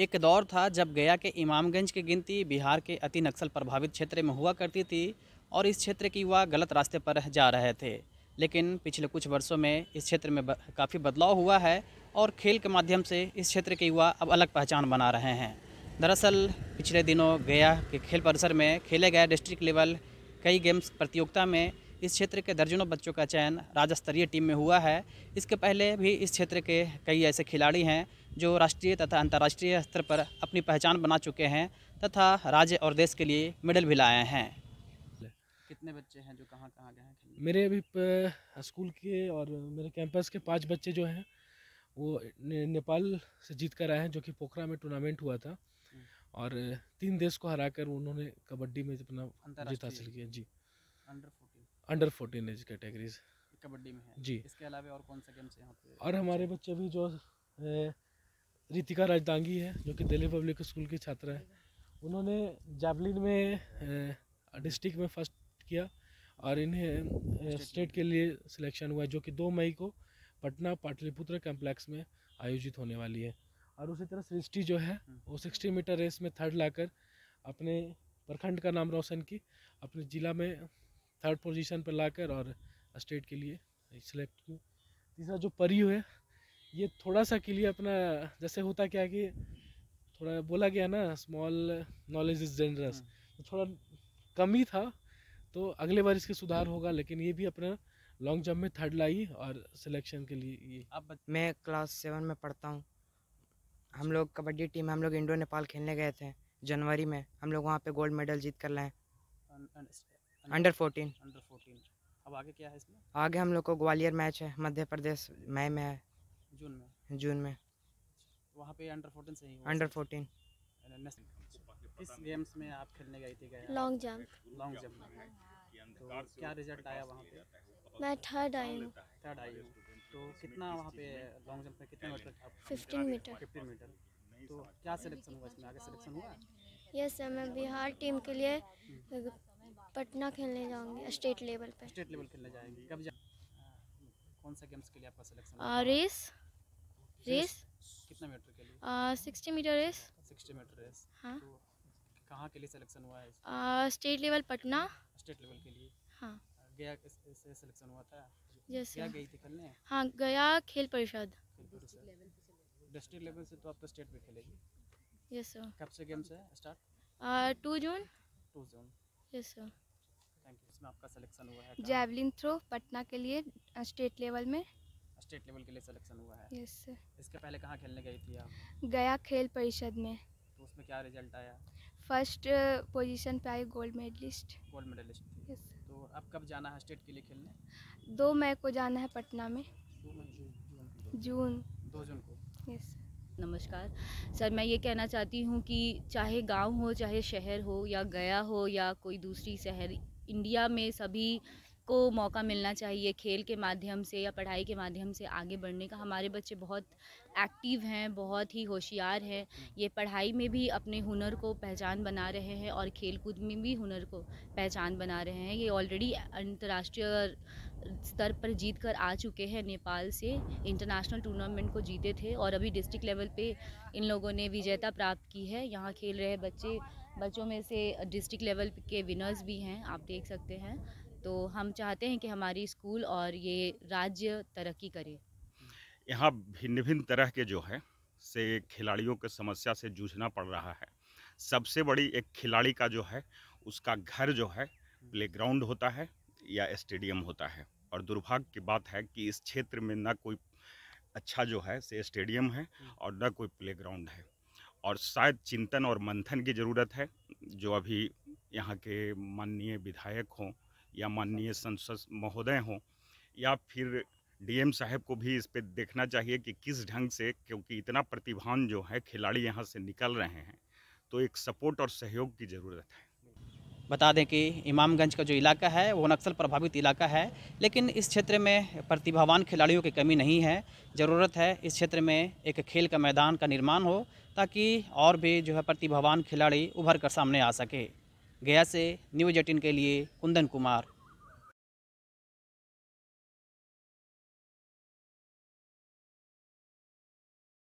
एक दौर था जब गया के इमामगंज की गिनती बिहार के अति नक्सल प्रभावित क्षेत्र में हुआ करती थी और इस क्षेत्र की युवा गलत रास्ते पर जा रहे थे लेकिन पिछले कुछ वर्षों में इस क्षेत्र में काफ़ी बदलाव हुआ है और खेल के माध्यम से इस क्षेत्र के युवा अब अलग पहचान बना रहे हैं दरअसल पिछले दिनों गया के खेल परिसर में खेले गए डिस्ट्रिक्ट लेवल कई गेम्स प्रतियोगिता में इस क्षेत्र के दर्जनों बच्चों का चयन राज्य स्तरीय टीम में हुआ है इसके पहले भी इस क्षेत्र के कई ऐसे खिलाड़ी हैं जो राष्ट्रीय तथा अंतर्राष्ट्रीय स्तर पर अपनी पहचान बना चुके हैं तथा राज्य और देश के लिए मेडल भी लाए हैं कितने बच्चे हैं जो कहाँ कहाँ गए हैं मेरे अभी स्कूल के और मेरे कैंपस के पाँच बच्चे जो हैं वो ने, नेपाल से जीत कर आए हैं जो कि पोखरा में टूर्नामेंट हुआ था हम्म। और तीन देश को हराकर उन्होंने कबड्डी में अपना जीत हासिल किया जी under under fourteen age categories kabaddi में है जी इसके अलावा और कौन से गेम्स यहाँ पे और हमारे अच्छा। बच्चे भी जो रितिका राजदांगी है जो कि दिल्ली पब्लिक स्कूल की छात्रा है उन्होंने जैवलिन में डिस्ट्रिक्ट में फर्स्ट किया और इन्हें स्टेट के लिए सिलेक्शन हुआ जो कि दो मई को पटना पाटलिपुत्र कम्प्लेक्स में आयोजित होने वाली है और उसी तरह सृष्टि जो है हम्म। वो सिक्सटी मीटर रेस में थर्ड लाकर अपने प्रखंड का नाम रोशन की अपने ज़िला में थर्ड पोजीशन पर लाकर और स्टेट के लिए सिलेक्ट की तीसरा जो परी है ये थोड़ा सा के लिए अपना जैसे होता क्या कि थोड़ा बोला गया ना स्मॉल नॉलेज इज डेंजरस तो थोड़ा कम ही था तो अगले बार इसके सुधार होगा लेकिन ये भी अपना लॉन्ग जंप में थर्ड लाई और सिलेक्शन के लिए ये अब मैं क्लास सेवन में पढ़ता हूँ हम लोग कबड्डी टीम हम लोग इंडो नेपाल खेलने गए थे जनवरी में हम लोग वहाँ पे गोल्ड मेडल जीत कर लाए अंडर फोर्टीन अंडर फोर्टीन अब आगे क्या है इसमें आगे हम लोग को ग्वालियर मैच है मध्य प्रदेश मई में है जून में जून में वहाँ पे अंडर फोर्टीन से ही अंडर फोर्टीन किस गेम्स में आप खेलने गई थी लॉन्ग जम्प लॉन्ग जम्प तो क्या रिजल्ट आया वहाँ पे मैं थर्ड आई हूँ थर्ड आई हूँ तो कितना वहाँ पे लॉन्ग जम्प में कितने meter fifteen meter fifteen meter तो क्या सिलेक्शन हुआ इसमें आगे सिलेक्शन हुआ यस सर मैं बिहार टीम के लिए हम्म। पटना खेलने जाऊंगी स्टेट लेवल पे स्टेट लेवल खेलने जाएंगे कब जा कौन सा गेम्स के लिए आपका सिलेक्शन रेस रेस कितना मीटर के लिए sixty meter race sixty meter race हाँ तो कहाँ के लिए सिलेक्शन हुआ है आ, state level Patna state level के लिए हाँ गया से सिलेक्शन हुआ था जैसे गया हाँ। गई थी खेलने हाँ गया खेल परिषद डिस्ट्रिक्ट लेवल से तो आप तो स्टेट में खेलेगी यस सर कब से गेम्स है start two June two June yes sir जिसमें आपका सिलेक्शन हुआ है जैवलिन थ्रो पटना के लिए स्टेट लेवल में स्टेट लेवल के लिए सिलेक्शन हुआ है यस yes, इसके पहले कहाँ खेलने गई थी आप गया खेल परिषद में तो उसमें क्या रिजल्ट आया फर्स्ट पोजीशन पे आई gold medalist gold medalist yes तो अब कब जाना है स्टेट के लिए खेलने दो मई को जाना है पटना में जून दो जून को यस नमस्कार सर मैं ये कहना चाहती हूँ कि चाहे गांव हो चाहे शहर हो या गया हो या कोई दूसरी शहर इंडिया में सभी सबको मौका मिलना चाहिए खेल के माध्यम से या पढ़ाई के माध्यम से आगे बढ़ने का हमारे बच्चे बहुत एक्टिव हैं बहुत ही होशियार हैं ये पढ़ाई में भी अपने हुनर को पहचान बना रहे हैं और खेल कूद में भी हुनर को पहचान बना रहे हैं ये ऑलरेडी अंतर्राष्ट्रीय स्तर पर जीत कर आ चुके हैं नेपाल से इंटरनेशनल टूर्नामेंट को जीते थे और अभी डिस्ट्रिक्ट लेवल पे इन लोगों ने विजेता प्राप्त की है यहाँ खेल रहे बच्चे बच्चों में से डिस्ट्रिक्ट लेवल के विनर्स भी हैं आप देख सकते हैं तो हम चाहते हैं कि हमारी स्कूल और ये राज्य तरक्की करे यहाँ भिन्न भिन्न तरह के जो है से खिलाड़ियों के समस्या से जूझना पड़ रहा है सबसे बड़ी एक खिलाड़ी का जो है उसका घर जो है प्लेग्राउंड होता है या स्टेडियम होता है और दुर्भाग्य की बात है कि इस क्षेत्र में ना कोई अच्छा जो है से स्टेडियम है और ना कोई प्लेग्राउंड है और शायद चिंतन और मंथन की ज़रूरत है जो अभी यहाँ के माननीय विधायक हों या माननीय संसद महोदय हों या फिर डीएम साहब को भी इस पर देखना चाहिए कि किस ढंग से क्योंकि इतना प्रतिभावान जो है खिलाड़ी यहाँ से निकल रहे हैं तो एक सपोर्ट और सहयोग की ज़रूरत है बता दें कि इमामगंज का जो इलाका है वो नक्सल प्रभावित इलाका है लेकिन इस क्षेत्र में प्रतिभावान खिलाड़ियों की कमी नहीं है ज़रूरत है इस क्षेत्र में एक खेल का मैदान का निर्माण हो ताकि और भी जो है प्रतिभावान खिलाड़ी उभर कर सामने आ सके गया से न्यूज एटीन के लिए कुंदन कुमार